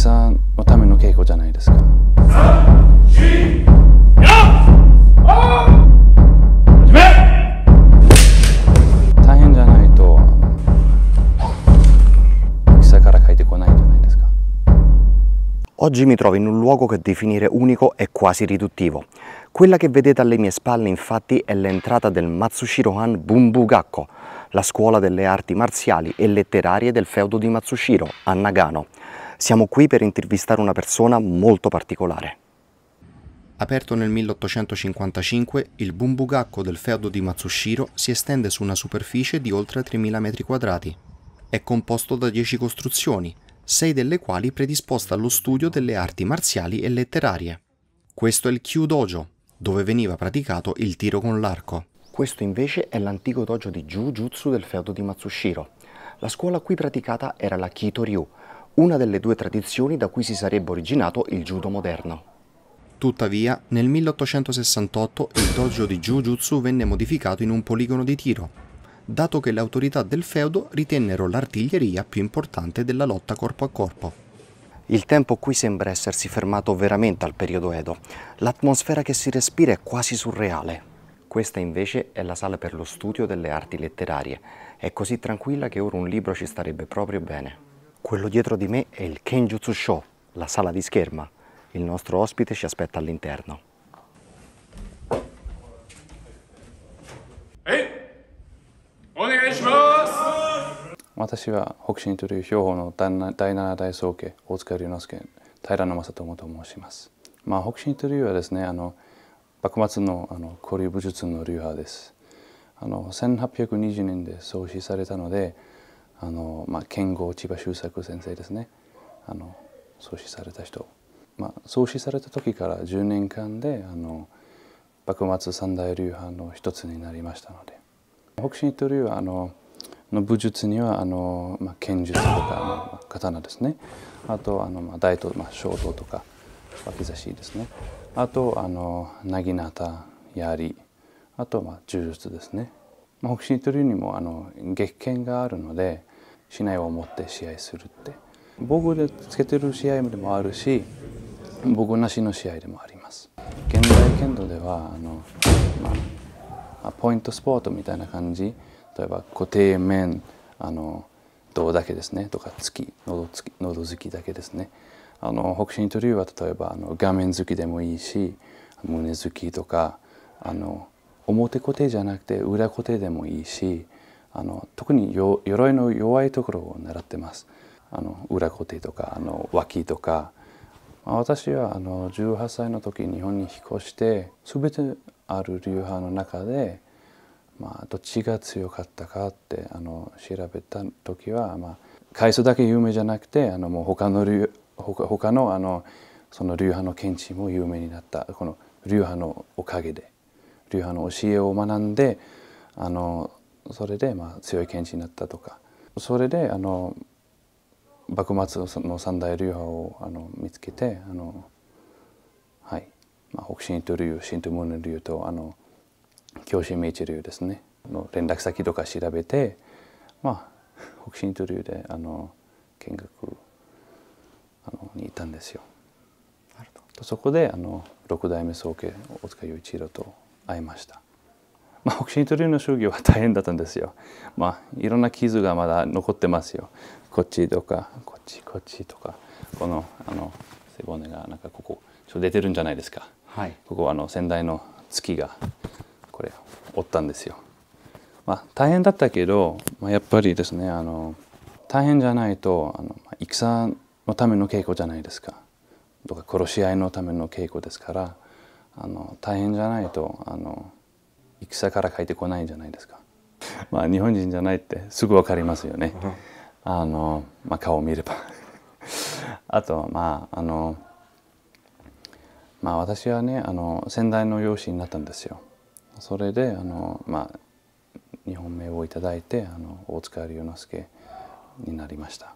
さんのための稽古じゃないですか大変じゃないと大木さんから書いてこないじゃないですか Oggi mi trovo in un luogo che definire unico è quasi riduttivo. Quella che vedete alle mie spalle infatti è l'entrata del Matsushiro Han Bumbugakko, la scuola delle arti marziali e letterarie del feudo di Matsushiro, a Nagano. Siamo qui per intervistare una persona molto particolare. Aperto nel 1855, il Bumbugakko del feudo di Matsushiro si estende su una superficie di oltre 3.000 metri quadrati. È composto da 10 costruzioni, 6 delle quali predisposte allo studio delle arti marziali e letterarie. Questo è il Kyu-dojo, dove veniva praticato il tiro con l'arco. Questo invece è l'antico dojo di Jujutsu del feudo di Matsushiro. La scuola qui praticata era la Kitoryu, una delle due tradizioni da cui si sarebbe originato il judo moderno. Tuttavia, nel 1868 il dojo di Jujutsu venne modificato in un poligono di tiro, dato che le autorità del feudo ritennero l'artiglieria più importante della lotta corpo a corpo. Il tempo qui sembra essersi fermato veramente al periodo Edo. L'atmosfera che si respira è quasi surreale. Questa invece è la sala per lo studio delle arti letterarie. È così tranquilla che ora un libro ci starebbe proprio bene. Quello dietro di me è il Kenjutsu Show, la sala di scherma. Il nostro ospite ci aspetta all'interno. w h i h o y u Hyoho no Dainara Daisouke Otsuka Ryunosuke Tairano m a s a o m o to moshimasu. まあ、北進という流派ですねあの幕末のあの古流ですあの1820年で創始されたのであの、まあ、剣豪千葉周作先生ですねあの創始された人、まあ、創始された時から10年間であの幕末三大流派の一つになりましたので北進と流はあのの武術にはあの、まあ、剣術とか、ま刀ですねあとあの、まあ、大刀、まあ、小刀とか脇差しですねあとあの薙刀槍あとまあ、柔術ですね北進と流にもあの月剣があるので竹刀を持って試合するって僕でつけてる試合でもあるし僕なしの試合でもあります現代剣道ではあの、まあ、ポイントスポートみたいな感じ例えば固定面あの胴だけですねとか突き喉突き喉突きだけですねあの北進トリューは例えばあの画面突きでもいいし胸突きとかあの表固定じゃなくて裏固定でもいいしあの特に鎧の弱いところを狙ってますあの裏固定とかあの脇とか、まあ、私はあの18歳の時日本に引っ越して全てある流派の中で、まあ、どっちが強かったかってあの調べた時は、まあ、階層だけ有名じゃなくてあのもう他の流他他のあのその流派の見地も有名になったこの流派のおかげで流派の教えを学んであのそれでまあ強い剣士になったとかそれであの幕末の三大流派をあの見つけてあの、はいまあ、北進と流新と門の流とあの京神明治流ですねの連絡先とか調べて、まあ、北進と流であの見学あのに行ったんですよ。とそこであの六代目宗家大塚雄一郎と会いました。まあ、北信トリの商業は大変だったんですよ。まあ、いろんな傷がまだ残ってますよ。こっちとか、こっち、こっちとか、この、あの、背骨が、なんかここ、ちょ出てるんじゃないですか。はい。ここ、あの、先代の月が、これ、折ったんですよ。まあ、大変だったけど、まあ、やっぱりですね、あの、大変じゃないと、あの、戦のための稽古じゃないですか。とか、殺し合いのための稽古ですから、あの、大変じゃないと、あの、戦から帰ってこないんじゃないですか。まあ日本人じゃないってすぐ分かりますよね。あのまあ、顔を見れば あとまああのまあ私はねあの先代の養子になったんですよ。それであのまあ日本名をいただいてあの大塚龍之介になりました。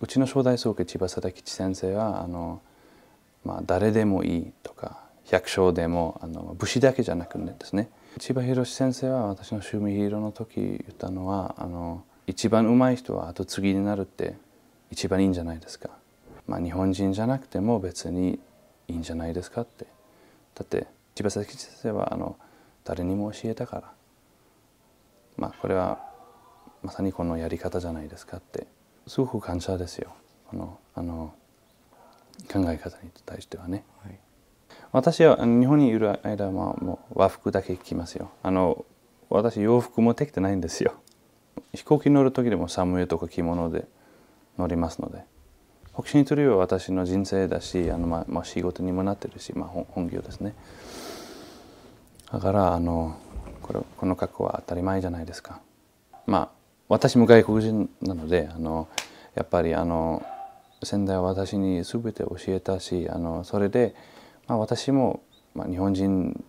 うちの正代宗家千葉貞吉先生はあの、まあ、誰でもいいとか百姓でもあの武士だけじゃなくてですね千葉博先生は私の趣味ヒーローの時言ったのはあの一番うまい人は後継ぎになるって一番いいんじゃないですか、まあ、日本人じゃなくても別にいいんじゃないですかってだって千葉先生はあの誰にも教えたからまあこれはまさにこのやり方じゃないですかってすごく感謝ですよこのあの考え方に対してはね。はい私は日本にいる間はもう和服だけ着ますよあの私洋服もできてないんですよ飛行機乗る時でも寒いとか着物で乗りますので北進釣りは私の人生だしあの、まあ、まあ、仕事にもなってるし、まあ、本業ですねだからあのこれこの格好は当たり前じゃないですかまあ私も外国人なのであのやっぱりあの先代は私に全て教えたしあのそれでまあ、私も、まあ、日本人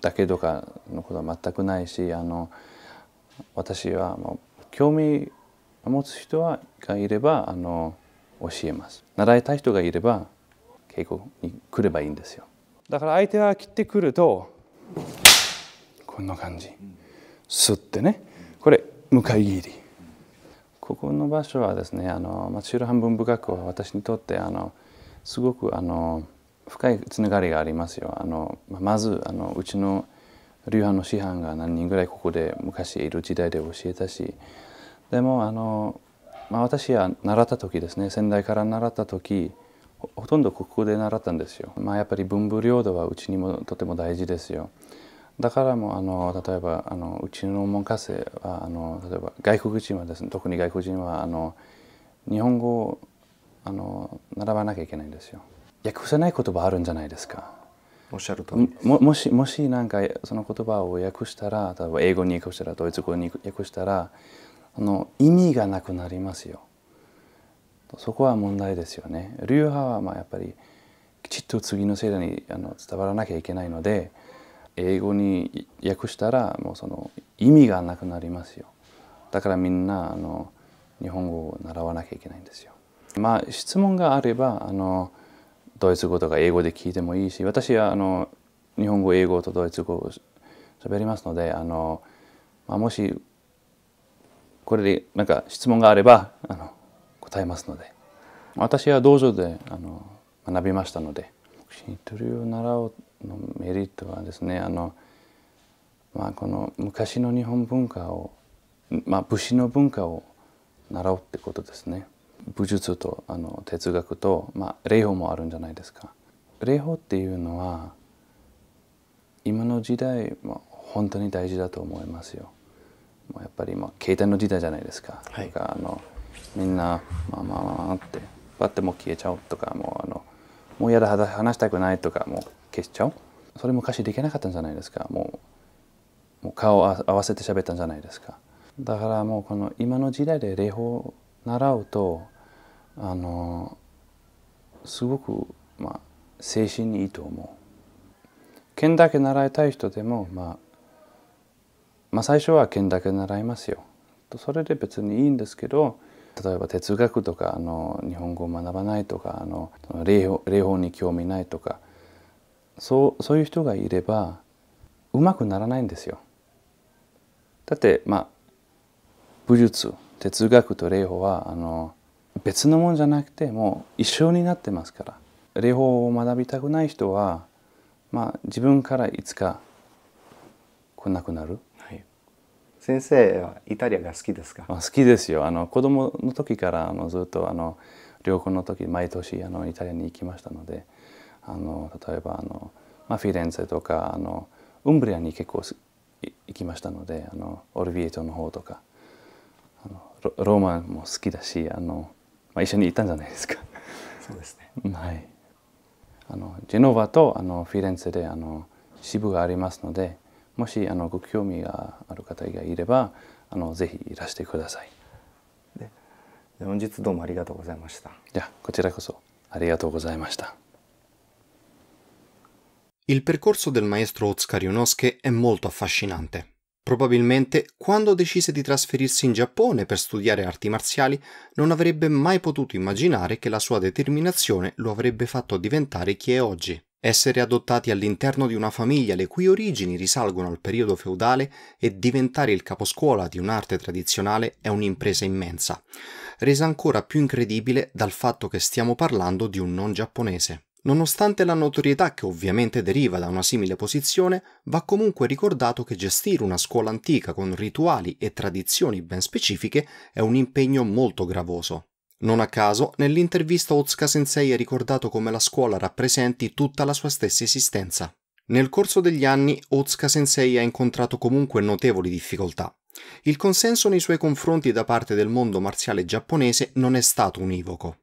だけとかのことは全くないしあの私は、もう興味を持つ人はがいればあの教えます習いたい人がいれば稽古に来ればいいんですよだから相手が切ってくるとこんな感じすってねこれ向かい切りここの場所はですねあの、まあ、中半分深くは私にとってあのすごくあの深いつながりがありますよ。あのまずあのうちの流派の師範が何人ぐらいここで昔いる時代で教えたしでもあの、まあ、私は習った時ですね先代から習った時ほとんどここで習ったんですよ。まあ、やっぱり文武領土はうちにもとても大事ですよ。だからもあの例えばあのうちの門下生はあの例えば外国人はですね特に外国人はあの日本語をあの並ばなきゃいけないんですよ。訳せない言葉あるんじゃないですか。おっしゃるとももしもしなんかその言葉を訳したら例えば英語に訳したらドイツ語に訳したらあの意味がなくなりますよ。そこは問題ですよね。流派はまあやっぱりきちっと次の世代にあの伝わらなきゃいけないので英語に訳したらもうその意味がなくなりますよ。だからみんなあの日本語を習わなきゃいけないんですよ。まあ質問があればあのドイツ語とか英語で聞いてもいいし私はあの日本語英語とドイツ語を喋りますのであの、まあ、もしこれで何か質問があればあの答えますので私は道場であの学びましたのでシンを習うのメリットはですねあの、まあ、この昔の日本文化を、まあ、武士の文化を習うってことですね。武術とあの哲学と、まあ、霊法もあるんじゃないですか。霊法っていうのは今の時代、まあ、本当に大事だと思いますよ。もうやっぱり、今携帯の時代じゃないですか。はい、かあのみんな「まあまあまあ」ってパッても消えちゃうとかもうあのもうやだ話したくないとかもう消しちゃうそれ昔できなかったんじゃないですかもうもう顔を合わせて喋ったんじゃないですかだからもうこの今の時代で礼法を習うとあのすごく、まあ、精神にいいと思う剣だけ習いたい人でも、まあ、まあ最初は剣だけ習いますよとそれで別にいいんですけど例えば哲学とかあの日本語を学ばないとかあの霊法に興味ないとかそうそういう人がいればうまくならないんですよ。だってまあ武術哲学と霊法はあの別のもんじゃなくてもう一緒になってますから両方を学びたくない人は、まあ、自分からいつか来なくなる、はい、先生はイタリアが好きですかあ、好きですよあの子供の時からあのずっとあの旅行の時毎年あのイタリアに行きましたのであの例えばあの、まあ、フィレンツェとかあのウンブリアに結構行きましたのであのオルビエトの方とかあのローマも好きだしあのまあ、一緒にいたんじゃないですかそうですね、はい、あのジェノバとあのフィレンツェであの支部がありますのでもしあのご興味がある方がいればあのぜひいらしてくださいで本日どうもありがとうございましたじゃこちらこそありがとうございました Il percorso del maestro Oskar Ionoske è molto affascinante. Probabilmente quando decise di trasferirsi in Giappone per studiare arti marziali non avrebbe mai potuto immaginare che la sua determinazione lo avrebbe fatto diventare chi è oggi. Essere adottati all'interno di una famiglia le cui origini risalgono al periodo feudale e diventare il caposcuola di un'arte tradizionale è un'impresa immensa, resa ancora più incredibile dal fatto che stiamo parlando di un non giapponese. Nonostante la notorietà che ovviamente deriva da una simile posizione, va comunque ricordato che gestire una scuola antica con rituali e tradizioni ben specifiche è un impegno molto gravoso. Non a caso, nell'intervista Otsuka Sensei è ricordato come la scuola rappresenti tutta la sua stessa esistenza. Nel corso degli anni, Otsuka Sensei ha incontrato comunque notevoli difficoltà. Il consenso nei suoi confronti da parte del mondo marziale giapponese non è stato univoco.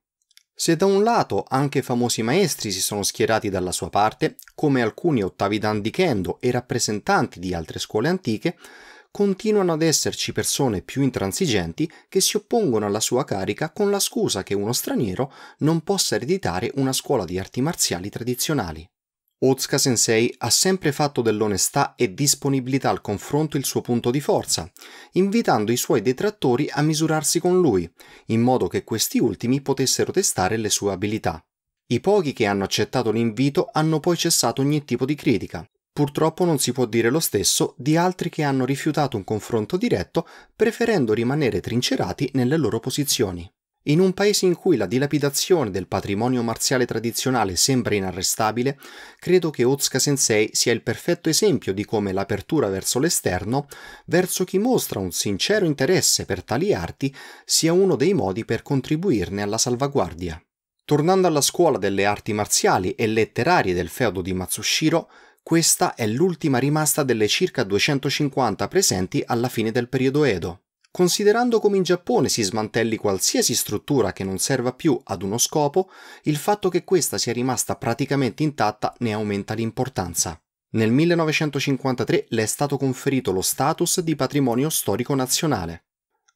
Se da un lato anche famosi maestri si sono schierati dalla sua parte, come alcuni ottavi dan di Kendo e rappresentanti di altre scuole antiche, continuano ad esserci persone più intransigenti che si oppongono alla sua carica con la scusa che uno straniero non possa ereditare una scuola di arti marziali tradizionali. Otsuka Sensei ha sempre fatto dell'onestà e disponibilità al confronto il suo punto di forza, invitando i suoi detrattori a misurarsi con lui, in modo che questi ultimi potessero testare le sue abilità. I pochi che hanno accettato l'invito hanno poi cessato ogni tipo di critica. Purtroppo non si può dire lo stesso di altri che hanno rifiutato un confronto diretto preferendo rimanere trincerati nelle loro posizioni. In un paese in cui la dilapidazione del patrimonio marziale tradizionale sembra inarrestabile, credo che Otsuka Sensei sia il perfetto esempio di come l'apertura verso l'esterno, verso chi mostra un sincero interesse per tali arti, sia uno dei modi per contribuirne alla salvaguardia. Tornando alla scuola delle arti marziali e letterarie del feudo di Matsushiro, questa è l'ultima rimasta delle circa 250 presenti alla fine del periodo Edo. Considerando come in Giappone si smantelli qualsiasi struttura che non serva più ad uno scopo, il fatto che questa sia rimasta praticamente intatta ne aumenta l'importanza. Nel 1953 le è stato conferito lo status di patrimonio storico nazionale.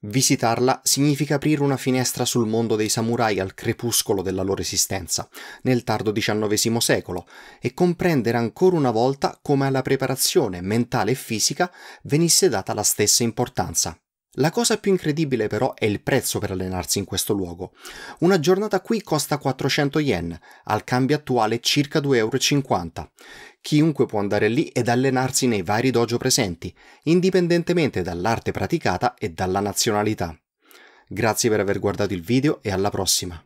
Visitarla significa aprire una finestra sul mondo dei samurai al crepuscolo della loro esistenza, nel tardo XIX secolo, e comprendere ancora una volta come alla preparazione mentale e fisica venisse data la stessa importanza. La cosa più incredibile però è il prezzo per allenarsi in questo luogo. Una giornata qui costa 400 yen, al cambio attuale circa 2,50 euro. Chiunque può andare lì ed allenarsi nei vari dojo presenti, indipendentemente dall'arte praticata e dalla nazionalità. Grazie per aver guardato il video e alla prossima.